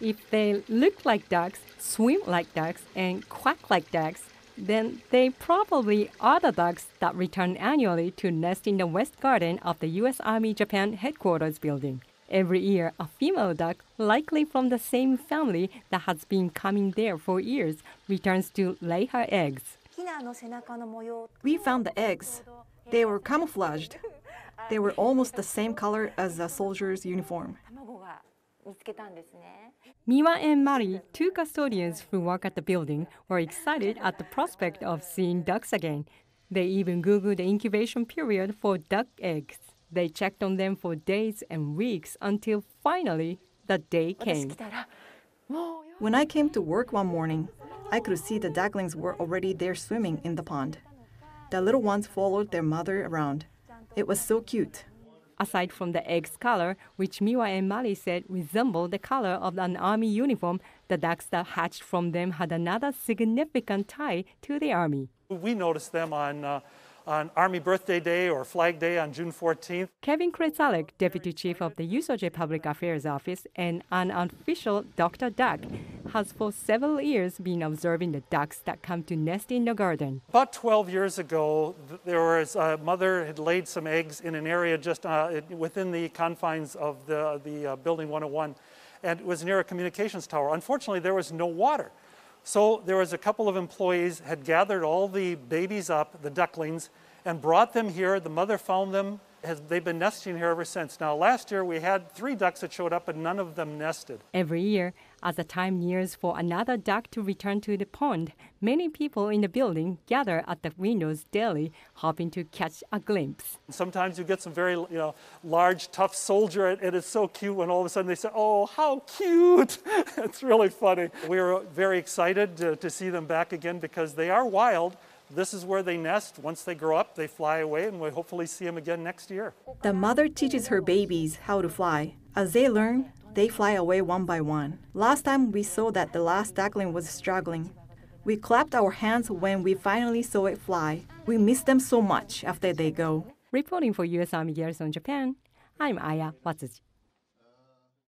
If they look like ducks, swim like ducks, and quack like ducks, then they probably are the ducks that return annually to nest in the West Garden of the U.S. Army Japan Headquarters building. Every year, a female duck, likely from the same family that has been coming there for years, returns to lay her eggs. We found the eggs. They were camouflaged. They were almost the same color as a soldier's uniform. Miwa and Mari, two custodians who work at the building, were excited at the prospect of seeing ducks again. They even Googled the incubation period for duck eggs. They checked on them for days and weeks until finally the day came. When I came to work one morning, I could see the ducklings were already there swimming in the pond. The little ones followed their mother around. It was so cute aside from the egg's color, which Miwa and Mali said resembled the color of an army uniform, the ducks that hatched from them had another significant tie to the army. We noticed them on. Uh, on Army Birthday Day or Flag Day on June 14th. Kevin Kretzalek, Deputy Chief of the USOJ Public Affairs Office and an unofficial Dr. Duck, has for several years been observing the ducks that come to nest in the garden. About 12 years ago, there was a uh, mother had laid some eggs in an area just uh, within the confines of the, the uh, building 101, and it was near a communications tower. Unfortunately, there was no water. So there was a couple of employees had gathered all the babies up, the ducklings, and brought them here. The mother found them, has, they've been nesting here ever since. Now, last year we had three ducks that showed up, and none of them nested. Every year, as the time nears for another duck to return to the pond, many people in the building gather at the windows daily, hoping to catch a glimpse. Sometimes you get some very, you know, large, tough soldier, and it's so cute when all of a sudden they say, "Oh, how cute!" it's really funny. We are very excited to, to see them back again because they are wild. This is where they nest. Once they grow up, they fly away, and we hopefully see them again next year. The mother teaches her babies how to fly. As they learn, they fly away one by one. Last time we saw that the last duckling was struggling. We clapped our hands when we finally saw it fly. We miss them so much after they go. Reporting for US Army Garrison Japan, I'm Aya Watsuji.